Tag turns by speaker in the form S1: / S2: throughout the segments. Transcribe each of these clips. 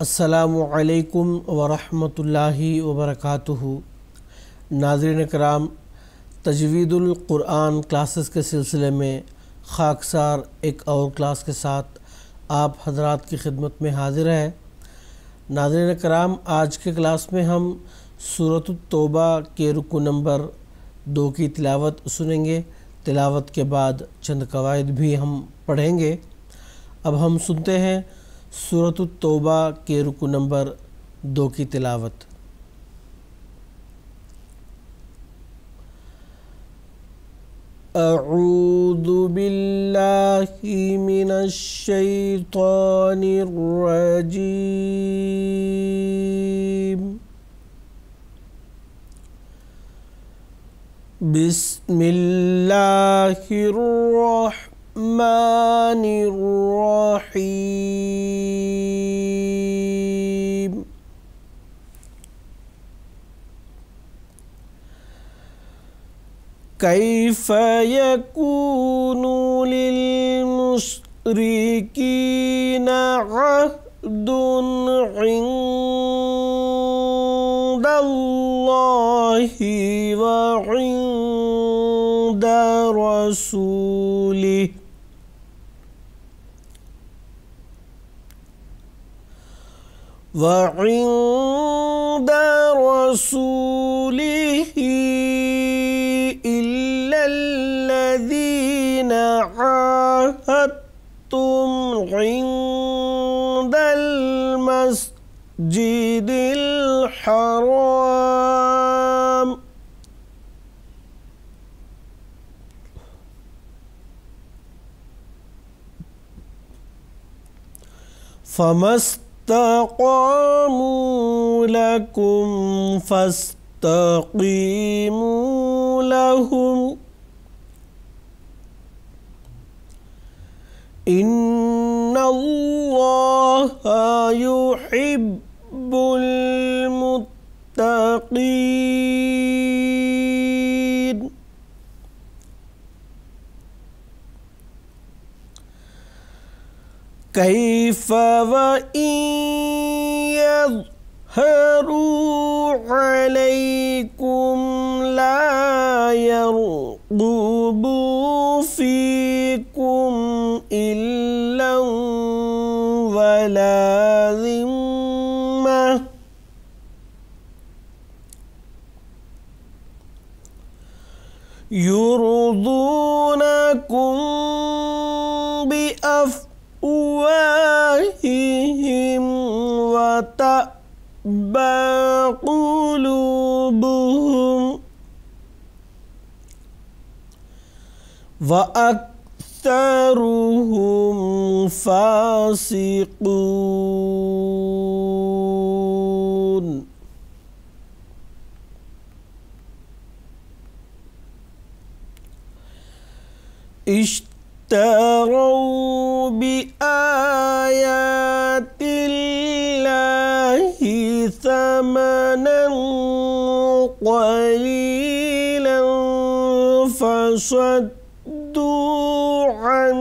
S1: असलकम वरहि वरक नाजरन कराम तजवीदुल्कुरान क्लासेस के सिलसिले में खाकसार एक और क्लास के साथ आप हजरात की खिदमत में हाजिर है नाजरन कराम आज के क्लास में हम सूरत तोबा के रुको नंबर दो की तिलावत सुनेंगे तिलावत के बाद चंद कवायद भी हम पढ़ेंगे अब हम सुनते हैं سورة तोबा کے رکو نمبر دو کی تلاوت أعوذ
S2: بالله من الشيطان الرجيم بسم الله الرحمن الرحمن الرحيم كيف يكون للمشركين عهد عند الله وعند رسوله وعند رسوله إلا الذين عاهدتم عند المسجد الحرام فما استقاموا لكم فاستقيموا لهم إن الله يحب المتقين كيف وإن يظهروا عليكم لا يرقبوا فيكم إلا ولا ذمة يرضون تقبى قلوبهم وأكثرهم فاسقون اشتروا بآيات الله ثمنا قليلا فصدوا عن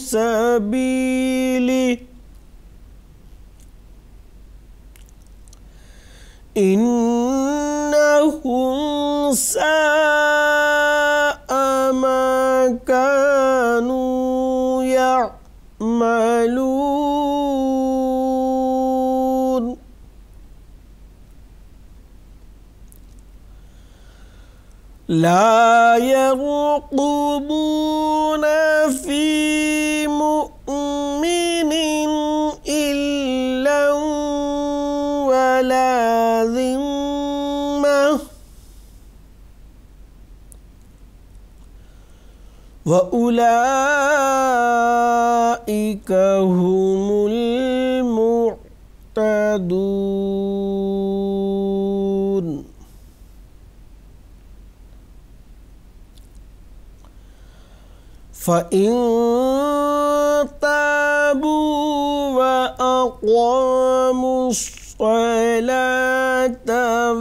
S2: سبيله إنهم سبيله لا يرقبون في مؤمن إلا ولا ذمة وأولئك هم المعتدون فإن تابوا وأقاموا الصلاة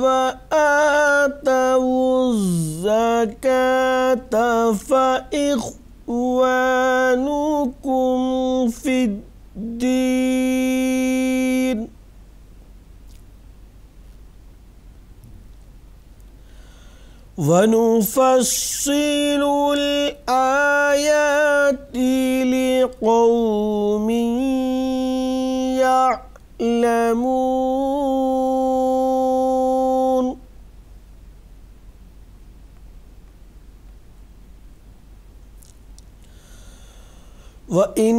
S2: وآتوا الزكاة فإخوانكم في الدين ونفصل الآيات لقوم يعلمون وإن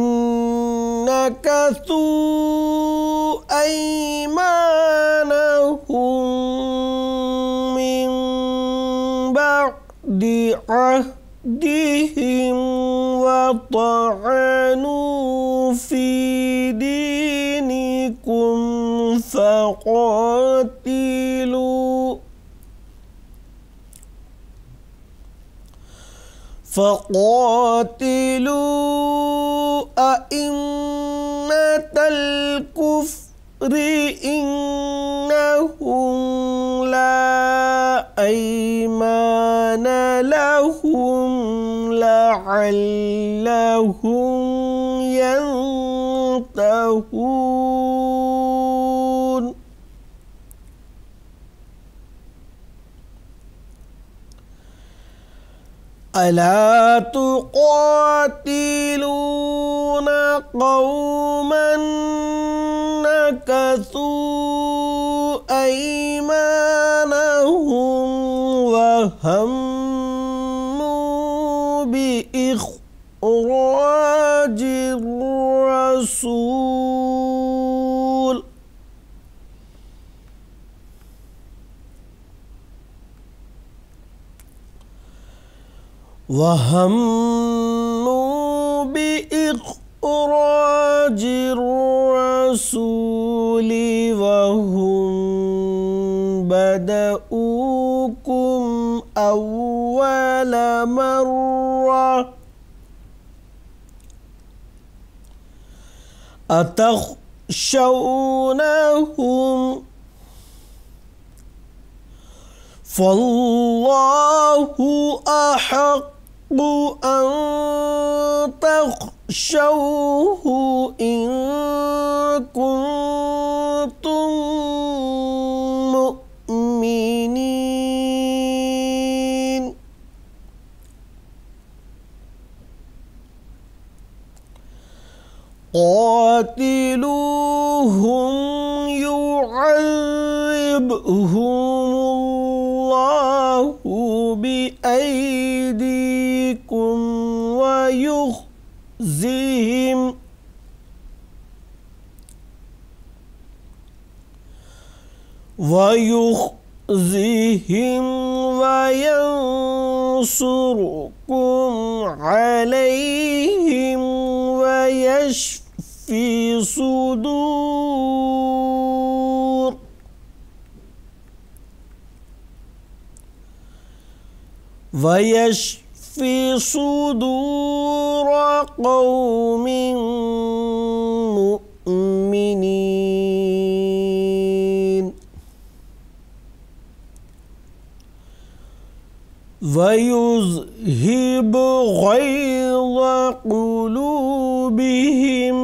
S2: نكثوا أيمانهم عهدهم وطعنوا في دينكم فقاتلوا فقاتلوا أئمة الكفر إنهم لا أيمان لهم لعلهم ينتهون ألا تقاتلون قوما نكثون أيمانهم وهموا بإخراج الرسول وهموا بإخراج أجر الرسول وهم بدؤوكم أول مرة أتخشونهم فالله أحق أن تخشوه إن كنتم مؤمنين قاتلوهم يعذبهم الله بأيديهم يخزيهم ويخزيهم وينصركم عليهم ويشفي صدور
S1: ويشفي
S2: في صدور قوم مؤمنين ويذهب غيظ قلوبهم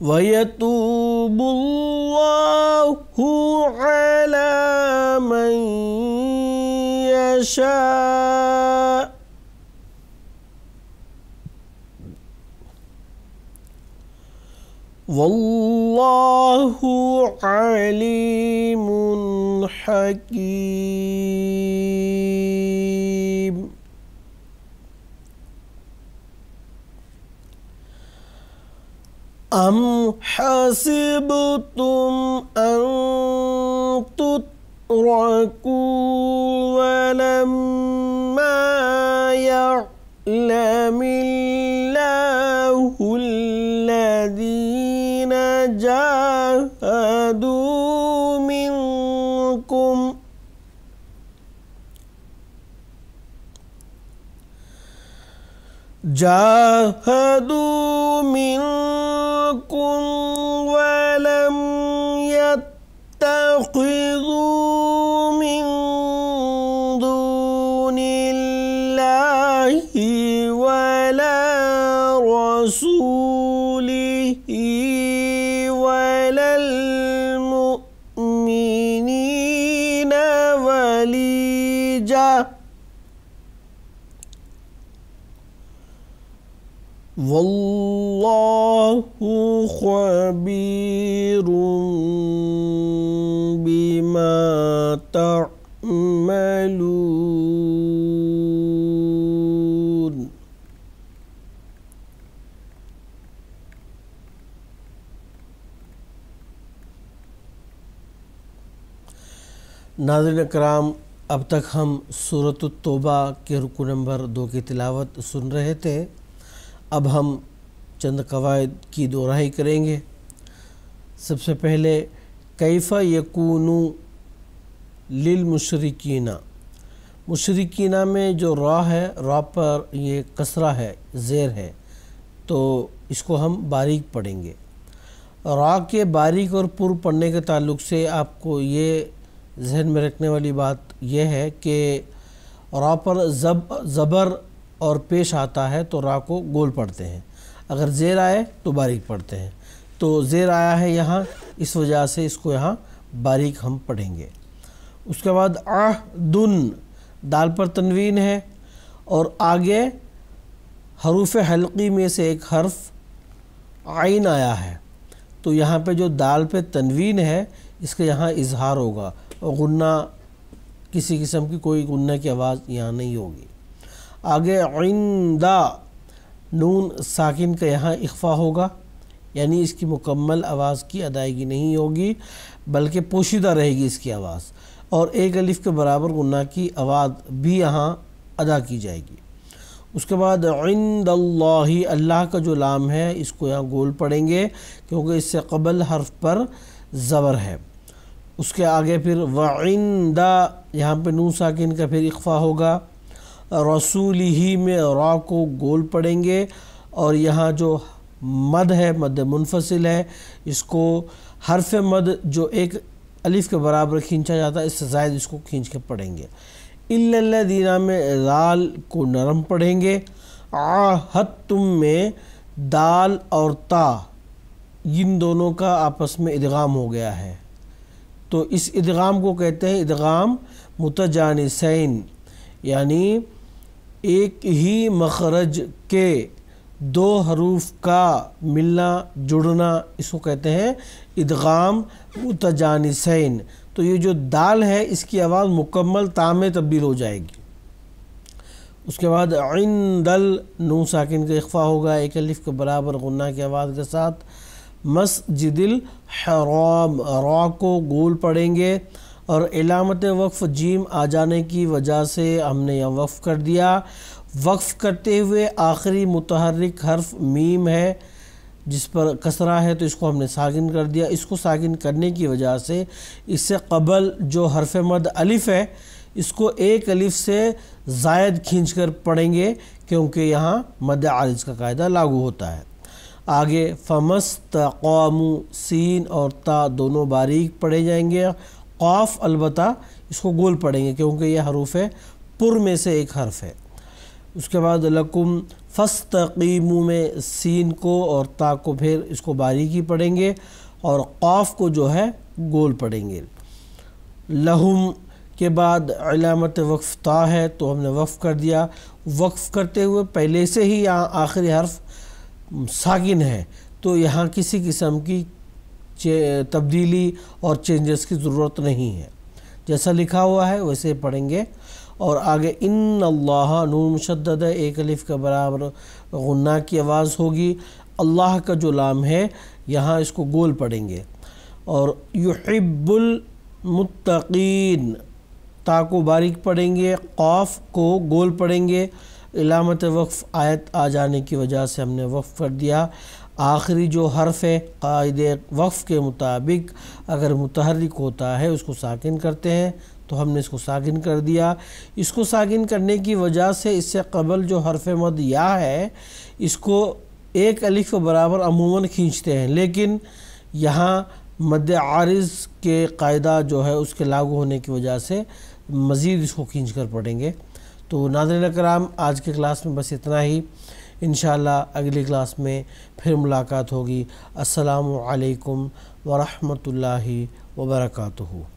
S2: ويتوب الله على من يشاء والله عليم حكيم أم حسبتم أن تتقوا أشركوا ولما يعلم الله الذين جاهدوا منكم
S1: جاهدوا
S2: منكم ولم يتخذوا رسوله وعلى المؤمنين وليجا والله خبير بما تعملون
S1: नाजन कराम अब तक हम सूरत तोबा के रुको नंबर दो की तिलावत सुन रहे थे अब हम चंद कवायद की दोहराई करेंगे सबसे पहले कैफ़ा यकूनु लिल मुशरकिना मुशरकिना में जो रॉ है रॉ पर ये कसरा है ज़ेर है तो इसको हम बारीक पढ़ेंगे रॉ के बारीक और पुर पढ़ने के ताल्लुक से आपको ये जहन में रखने वाली बात यह है कि रा पर जब ज़बर और पेश आता है तो रा को गोल पढ़ते हैं अगर ज़ेर आए तो बारीक पढ़ते हैं तो ज़ेर आया है यहाँ इस वजह से इसको यहाँ बारीक हम पढ़ेंगे उसके बाद आह दुन दाल पर तनवीन है और आगे हरूफ हल्की में से एक हर्फ आइन आया है तो यहाँ पे जो दाल पे तनवीन है इसका यहाँ इजहार होगा और गुन्ना किसी किस्म की कोई गुन्ना की आवाज़ यहाँ नहीं होगी आगे आइंदा नून साकिन का यहाँ इख्फा होगा यानी इसकी मुकम्मल आवाज़ की अदायगी नहीं होगी बल्कि पोशीदा रहेगी इसकी आवाज़ और एक अलिफ के बराबर गुन्ना की आवाज़ भी यहाँ अदा की जाएगी उसके बाद इंद अल्लाह का जो लाम है इसको यहाँ गोल पढ़ेंगे क्योंकि इससे कबल हर्फ पर ज़बर है उसके आगे फिर वंदा यहाँ पे नू साकिन का फिर इकफा होगा रसूल ही में रॉ को गोल पड़ेंगे और यहाँ जो मद है मद मुनफसिल है इसको हरफ मद जो एक अलिफ के बराबर खींचा जाता है इससे ज़ायद इसको खींच के पढ़ेंगे दीना में दाल को नरम पढ़ेंगे आहत तुम में दाल और ता इन दोनों का आपस में इदगाम हो गया है तो इस इदगाम को कहते हैं इदगाम मुतजानसैन यानी एक ही मखरज के दो हरूफ का मिलना जुड़ना इसको कहते हैं इदगाम मुतजानसैन तो ये जो दाल है इसकी आवाज़ मुकम्मल ताम तब्दील हो जाएगी उसके बाद आइन दल नू साकिन का इकफ़ा होगा एक अलिफ के बराबर गुन्ना की आवाज़ के साथ मस्जिदिल हराम रा को गोल पढ़ेंगे और इलामत वक्फ़ जीम आ जाने की वजह से हमने यहाँ वक्फ़ कर दिया वक्फ़ करते हुए आखिरी मुतहरक हर्फ मीम है जिस पर कसरा है तो इसको हमने सागिन कर दिया इसको सागिन करने की वजह से इससे कबल जो हरफ मद अलिफ़ है इसको एक अलिफ से जायद खींच कर पढ़ेंगे क्योंकि यहाँ मद आरज का कायदा लागू होता है आगे फमस तौमू सीन और ता दोनों बारीक पढ़े जाएंगे कौफ अलबत् इसको गोल पढ़ेंगे क्योंकि यह हरूफ है पुर में से एक हर्फ है उसके बाद लकुम फस्तकीमू में सीन को और ता को फिर इसको बारीकी पढ़ेंगे और कौफ को जो है गोल पढ़ेंगे लहुम के बाद अलामत वक्फ़ ता है तो हमने वक्फ़ कर दिया वक्फ़ करते हुए पहले से ही यहाँ आखिरी हर्फ सागिन है तो यहाँ किसी किस्म की तब्दीली और चेंजेस की ज़रूरत नहीं है जैसा लिखा हुआ है वैसे पढ़ेंगे और आगे इन अल्लाह नूर मुशद एक अलिफ़ के बराबर गन्ना की आवाज़ होगी अल्लाह का जो लाम है यहाँ इसको गोल पढ़ेंगे और युहिब्बुलमतकीन ता को बारिक पढ़ेंगे कौफ़ को गोल पढ़ेंगे इलामत वक्फ़ आयत आ जाने की वजह से हमने वक्फ़ कर दिया आखिरी जो हर्फ है कायद वक्फ़ के मुताबिक अगर मुतहरक होता है उसको साकिन करते हैं तो हमने इसको साकिन कर दिया इसको साकिन करने की वजह से इससे कबल जो हरफ मद या है इसको एक अलिफ बराबर अमूमन खींचते हैं लेकिन यहाँ मद आरज़ के कायदा जो है उसके लागू होने की वजह से मज़ीद इसको खींच कर पड़ेंगे तो नाजर कराम आज की क्लास में बस इतना ही इन अगली क्लास में फिर मुलाकात होगी असलकम वरहमल वर्का